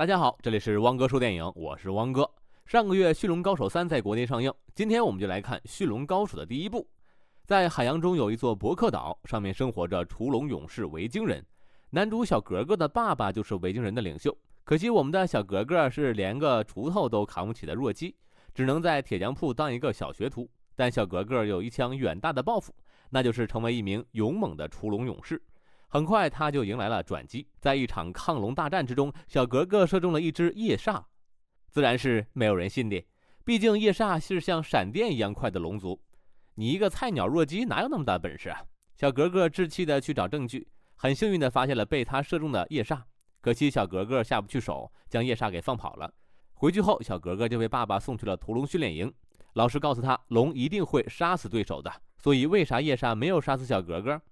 大家好，这里是汪哥说电影，我是汪哥。上个月《驯龙高手三》在国内上映，今天我们就来看《驯龙高手》的第一部。在海洋中有一座伯克岛，上面生活着除龙勇士维京人。男主小格格的爸爸就是维京人的领袖，可惜我们的小格格是连个锄头都扛不起的弱鸡，只能在铁匠铺当一个小学徒。但小格格有一腔远大的抱负，那就是成为一名勇猛的除龙勇士。很快他就迎来了转机，在一场抗龙大战之中，小格格射中了一只夜煞，自然是没有人信的。毕竟夜煞是像闪电一样快的龙族，你一个菜鸟弱鸡哪有那么大本事啊？小格格稚气的去找证据，很幸运的发现了被他射中的夜煞，可惜小格格下不去手，将夜煞给放跑了。回去后，小格格就被爸爸送去了屠龙训练营，老师告诉他，龙一定会杀死对手的，所以为啥夜煞没有杀死小格格？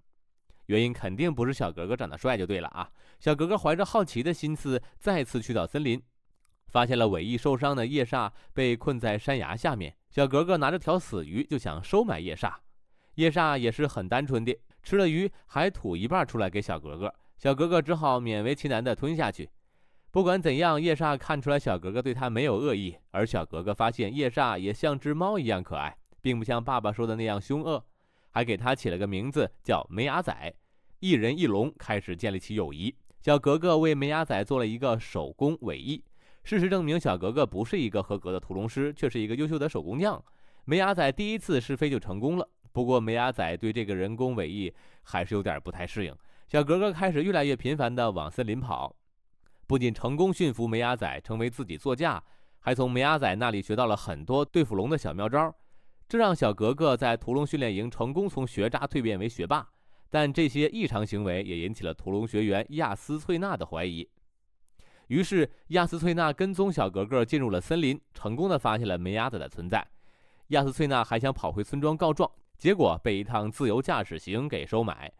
原因肯定不是小格格长得帅就对了啊！小格格怀着好奇的心思，再次去到森林，发现了尾翼受伤的夜煞被困在山崖下面。小格格拿着条死鱼就想收买夜煞，夜煞也是很单纯的，吃了鱼还吐一半出来给小格格，小格格只好勉为其难的吞下去。不管怎样，夜煞看出来小格格对他没有恶意，而小格格发现夜煞也像只猫一样可爱，并不像爸爸说的那样凶恶。还给他起了个名字叫梅雅仔，一人一龙开始建立起友谊。小格格为梅雅仔做了一个手工尾翼，事实证明小格格不是一个合格的屠龙师，却是一个优秀的手工匠。梅雅仔第一次试飞就成功了，不过梅雅仔对这个人工尾翼还是有点不太适应。小格格开始越来越频繁地往森林跑，不仅成功驯服梅雅仔成为自己座驾，还从梅雅仔那里学到了很多对付龙的小妙招。这让小格格在屠龙训练营成功从学渣蜕变为学霸，但这些异常行为也引起了屠龙学员亚斯翠娜的怀疑。于是亚斯翠娜跟踪小格格进入了森林，成功的发现了梅鸭仔的存在。亚斯翠娜还想跑回村庄告状，结果被一趟自由驾驶行给收买。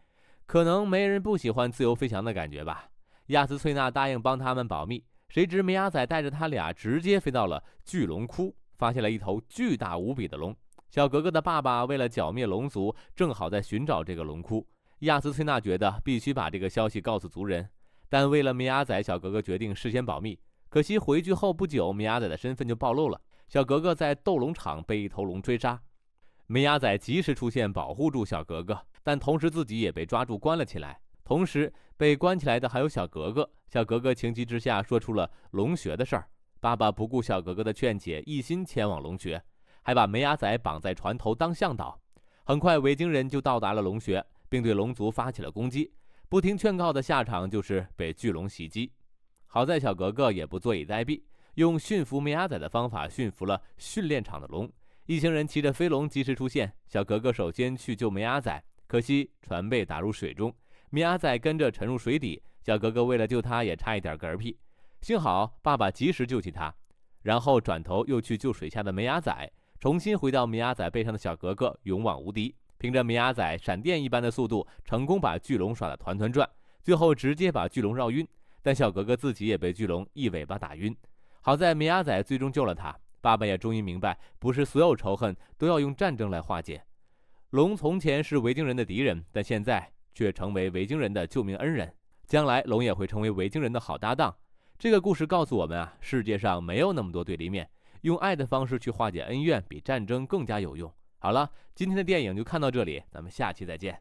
可能没人不喜欢自由飞翔的感觉吧。亚斯翠娜答应帮他们保密，谁知梅鸭仔带着他俩直接飞到了巨龙窟，发现了一头巨大无比的龙。小格格的爸爸为了剿灭龙族，正好在寻找这个龙窟。亚斯崔娜觉得必须把这个消息告诉族人，但为了米亚仔，小格格决定事先保密。可惜回去后不久，米亚仔的身份就暴露了。小格格在斗龙场被一头龙追杀，米亚仔及时出现保护住小格格，但同时自己也被抓住关了起来。同时被关起来的还有小格格。小格格情急之下说出了龙穴的事儿。爸爸不顾小格格的劝解，一心前往龙穴。还把梅亚仔绑在船头当向导，很快维京人就到达了龙穴，并对龙族发起了攻击。不听劝告的下场就是被巨龙袭击。好在小格格也不坐以待毙，用驯服梅亚仔的方法驯服了训练场的龙。一行人骑着飞龙及时出现。小格格首先去救梅亚仔，可惜船被打入水中，梅亚仔跟着沉入水底。小格格为了救他，也差一点嗝屁，幸好爸爸及时救起他。然后转头又去救水下的梅亚仔。重新回到米亚仔背上的小格格勇往无敌，凭着米亚仔闪电一般的速度，成功把巨龙耍得团团转，最后直接把巨龙绕晕。但小格格自己也被巨龙一尾巴打晕，好在米亚仔最终救了他。爸爸也终于明白，不是所有仇恨都要用战争来化解。龙从前是维京人的敌人，但现在却成为维京人的救命恩人，将来龙也会成为维京人的好搭档。这个故事告诉我们啊，世界上没有那么多对立面。用爱的方式去化解恩怨，比战争更加有用。好了，今天的电影就看到这里，咱们下期再见。